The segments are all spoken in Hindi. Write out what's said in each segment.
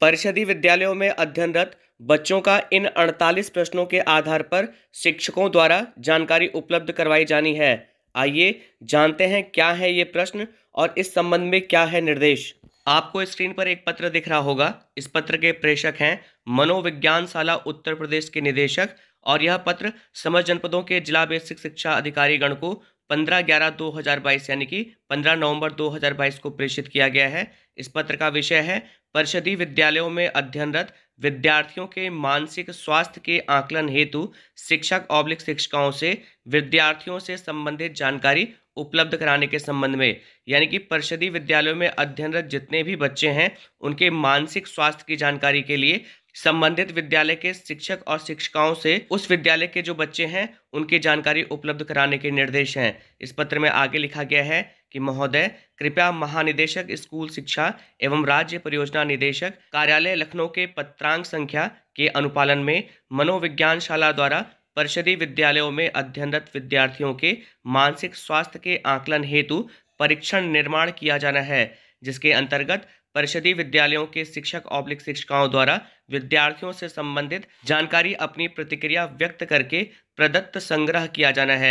परिषदी विद्यालयों में अध्ययनरत बच्चों का इन 48 प्रश्नों के आधार पर शिक्षकों द्वारा जानकारी उपलब्ध करवाई जानी है आइए जानते हैं क्या है ये प्रश्न और इस संबंध में क्या है निर्देश आपको स्क्रीन पर एक पत्र दिख रहा होगा इस पत्र के प्रेषक हैं मनोविज्ञानशाला उत्तर प्रदेश के निदेशक और यह पत्र समस्त जनपदों के जिला बेसिक शिक्षा अधिकारी गण को पंद्रह ग्यारह दो हज़ार बाईस यानी कि पंद्रह नवंबर दो हज़ार बाईस को प्रेषित किया गया है इस पत्र का विषय है परिषदीय विद्यालयों में अध्ययनरत विद्यार्थियों के मानसिक स्वास्थ्य के आकलन हेतु शिक्षक औब्लिक शिक्षिकाओं से विद्यार्थियों से संबंधित जानकारी उपलब्ध कराने के संबंध में यानी कि परिषदीय विद्यालयों में अध्ययनरत जितने भी बच्चे हैं उनके मानसिक स्वास्थ्य की जानकारी के लिए संबंधित विद्यालय के शिक्षक और शिक्षिकाओं से उस विद्यालय के जो बच्चे हैं उनकी जानकारी उपलब्ध कराने के निर्देश हैं इस पत्र में आगे लिखा गया है कि महोदय कृपया महानिदेशक स्कूल शिक्षा एवं राज्य परियोजना निदेशक कार्यालय लखनऊ के पत्रांक संख्या के अनुपालन में मनोविज्ञान शाला द्वारा परिषदीय विद्यालयों में अध्ययनरत विद्यार्थियों के मानसिक स्वास्थ्य के आकलन हेतु परीक्षण निर्माण किया जाना है जिसके अंतर्गत परिषदी विद्यालयों के शिक्षक औब्लिक शिक्षिकाओं द्वारा विद्यार्थियों से संबंधित जानकारी अपनी प्रतिक्रिया व्यक्त करके प्रदत्त संग्रह किया जाना है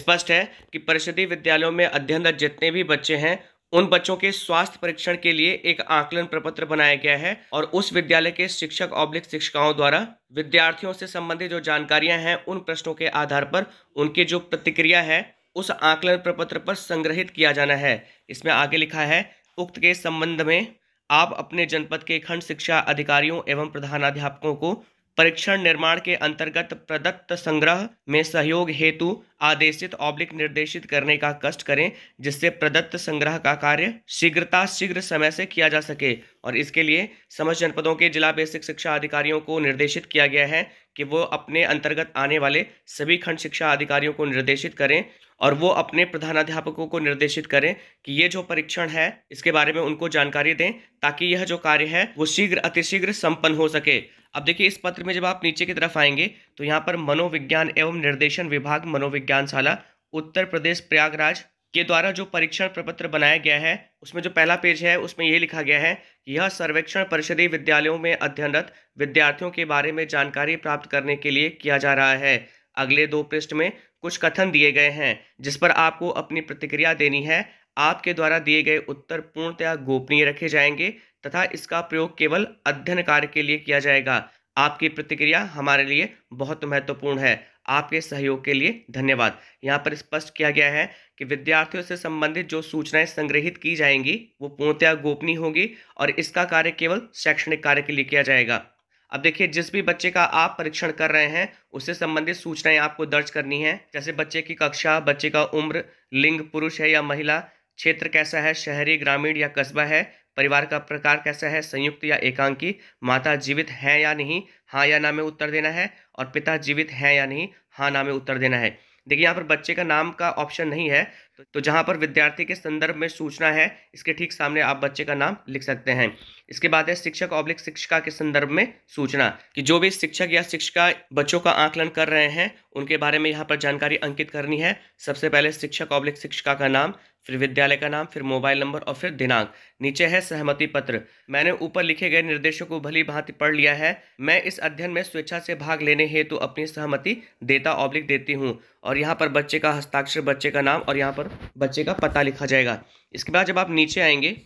स्पष्ट है कि परिषदी विद्यालयों में अध्ययनरत जितने भी बच्चे हैं उन बच्चों के स्वास्थ्य परीक्षण के लिए एक आकलन प्रपत्र बनाया गया है और उस विद्यालय के शिक्षक औब्लिक शिक्षिकाओं द्वारा विद्यार्थियों से संबंधित जो जानकारियां हैं उन प्रश्नों के आधार पर उनकी जो प्रतिक्रिया है उस आकलन प्रपत्र पर संग्रहित किया जाना है इसमें आगे लिखा है उक्त के संबंध में आप अपने जनपद के खंड शिक्षा अधिकारियों एवं प्रधानाध्यापकों को परीक्षण निर्माण के अंतर्गत प्रदत्त संग्रह में सहयोग हेतु आदेशित ऑब्लिक निर्देशित करने का कष्ट करें जिससे प्रदत्त संग्रह का कार्य शीघ्रता शीघ्र समय से किया जा सके और इसके लिए समस्त जनपदों के जिला बेसिक शिक्षा अधिकारियों को निर्देशित किया गया है कि वो अपने अंतर्गत आने वाले सभी खंड शिक्षा अधिकारियों को निर्देशित करें और वो अपने प्रधानाध्यापकों को निर्देशित करें कि ये जो परीक्षण है इसके बारे में उनको जानकारी दें ताकि यह जो कार्य है वो शीघ्र अतिशीघ्र संपन्न हो सके अब देखिए इस पत्र में जब आप नीचे की तरफ आएंगे तो यहाँ पर मनोविज्ञान एवं निर्देशन विभाग मनोविज्ञानशाला उत्तर प्रदेश प्रयागराज के द्वारा जो परीक्षण प्रपत्र बनाया गया है उसमें जो पहला पेज है उसमें ये लिखा गया है यह सर्वेक्षण परिषदीय विद्यालयों में अध्ययनरत विद्यार्थियों के बारे में जानकारी प्राप्त करने के लिए किया जा रहा है अगले दो पृष्ठ में कुछ कथन दिए गए हैं जिस पर आपको अपनी प्रतिक्रिया देनी है आपके द्वारा दिए गए उत्तर पूर्णतया गोपनीय रखे जाएंगे तथा इसका प्रयोग केवल अध्ययन कार्य के लिए किया जाएगा आपकी प्रतिक्रिया हमारे लिए बहुत महत्वपूर्ण है आपके सहयोग के लिए धन्यवाद यहाँ पर स्पष्ट किया गया है कि विद्यार्थियों से संबंधित जो सूचनाएं संग्रहित की जाएंगी वो पूर्णतया गोपनीय होगी और इसका कार्य केवल शैक्षणिक कार्य के लिए किया जाएगा अब देखिए जिस भी बच्चे का आप परीक्षण कर रहे हैं उससे संबंधित सूचनाएं आपको दर्ज करनी है जैसे बच्चे की कक्षा बच्चे का उम्र लिंग पुरुष है या महिला क्षेत्र कैसा है शहरी ग्रामीण या कस्बा है परिवार का प्रकार कैसा है संयुक्त या एकांकी माता जीवित है या नहीं हाँ या ना में उत्तर देना है और पिता जीवित है या नहीं हाँ ना में उत्तर देना है देखिए यहाँ पर बच्चे का नाम का ऑप्शन नहीं है तो जहाँ पर विद्यार्थी के संदर्भ में सूचना है इसके ठीक सामने आप बच्चे का नाम लिख सकते हैं इसके बाद है शिक्षक ऑब्लिक शिक्षिका के संदर्भ में सूचना कि जो भी शिक्षक या शिक्षिका बच्चों का आकलन कर रहे हैं उनके बारे में यहाँ पर जानकारी अंकित करनी है सबसे पहले शिक्षक ऑब्लिक शिक्षिका का नाम फिर विद्यालय का नाम फिर मोबाइल नंबर और फिर दिनांक नीचे है सहमति पत्र मैंने ऊपर लिखे गए निर्देशों को भली भांति पढ़ लिया है मैं इस अध्ययन में स्वेच्छा से भाग लेने हेतु तो अपनी सहमति देता ऑब्लिक देती हूँ और यहाँ पर बच्चे का हस्ताक्षर बच्चे का नाम और यहाँ पर पर बच्चे का पता लिखा जाएगा इसके बाद जब आप नीचे आएंगे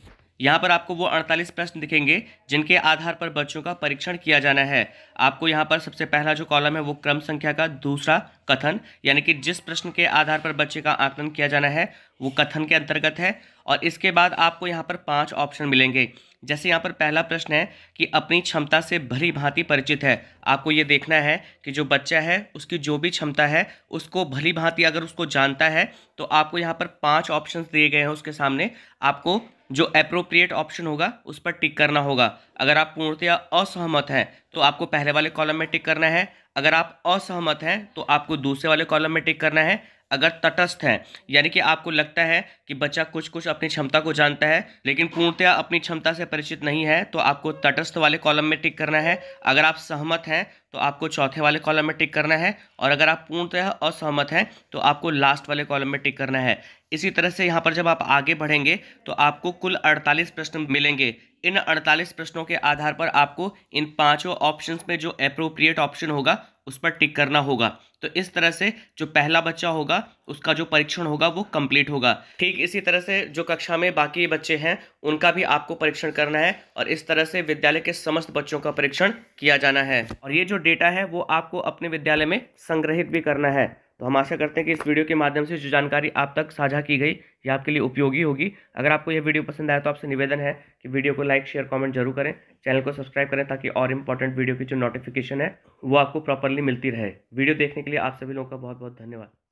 यहाँ पर आपको वो अड़तालीस प्रश्न दिखेंगे जिनके आधार पर बच्चों का परीक्षण किया जाना है आपको यहाँ पर सबसे पहला जो कॉलम है वो क्रम संख्या का दूसरा कथन यानी कि जिस प्रश्न के आधार पर बच्चे का आकलन किया जाना है वो कथन के अंतर्गत है और इसके बाद आपको यहाँ पर पांच ऑप्शन मिलेंगे जैसे यहाँ पर पहला प्रश्न है कि अपनी क्षमता से भली भांति परिचित है आपको ये देखना है कि जो बच्चा है उसकी जो भी क्षमता है उसको भली भांति अगर उसको जानता है तो आपको यहाँ पर पांच ऑप्शन दिए गए हैं उसके सामने आपको जो अप्रोप्रिएट ऑप्शन होगा उस पर टिक करना होगा अगर आप पूर्णतया असहमत हैं तो आपको पहले वाले कॉलम में टिक करना है अगर आप असहमत हैं तो आपको दूसरे वाले कॉलम में टिक करना है अगर तटस्थ हैं यानी कि आपको लगता है कि बच्चा कुछ कुछ अपनी क्षमता को जानता है लेकिन पूर्णतया अपनी क्षमता से परिचित नहीं है तो आपको तटस्थ वाले कॉलम में टिक करना है अगर आप सहमत हैं तो आपको चौथे वाले कॉलम में टिक करना है और अगर आप पूर्णतः असहमत हैं तो आपको लास्ट वाले कॉलम में टिक करना है इसी तरह से यहाँ पर जब आप आगे बढ़ेंगे तो आपको कुल 48 प्रश्न मिलेंगे इन 48 प्रश्नों के आधार पर आपको इन पांचों ऑप्शंस में जो अप्रोप्रिएट ऑप्शन होगा उस पर टिक करना होगा तो इस तरह से जो पहला बच्चा होगा उसका जो परीक्षण होगा वो कंप्लीट होगा ठीक इसी तरह से जो कक्षा में बाकी बच्चे हैं उनका भी आपको परीक्षण करना है और इस तरह से विद्यालय के समस्त बच्चों का परीक्षण किया जाना है और ये जो डेटा है वो आपको अपने विद्यालय में संग्रहित भी करना है तो हम आशा करते हैं कि इस वीडियो के माध्यम से जो जानकारी आप तक साझा की गई ये आपके लिए उपयोगी होगी अगर आपको यह वीडियो पसंद आया तो आपसे निवेदन है कि वीडियो को लाइक शेयर कमेंट जरूर करें चैनल को सब्सक्राइब करें ताकि और इंपॉर्टेंट वीडियो की जो नोटिफिकेशन है वो आपको प्रॉपरली मिलती रहे वीडियो देखने के लिए आप सभी लोगों का बहुत बहुत धन्यवाद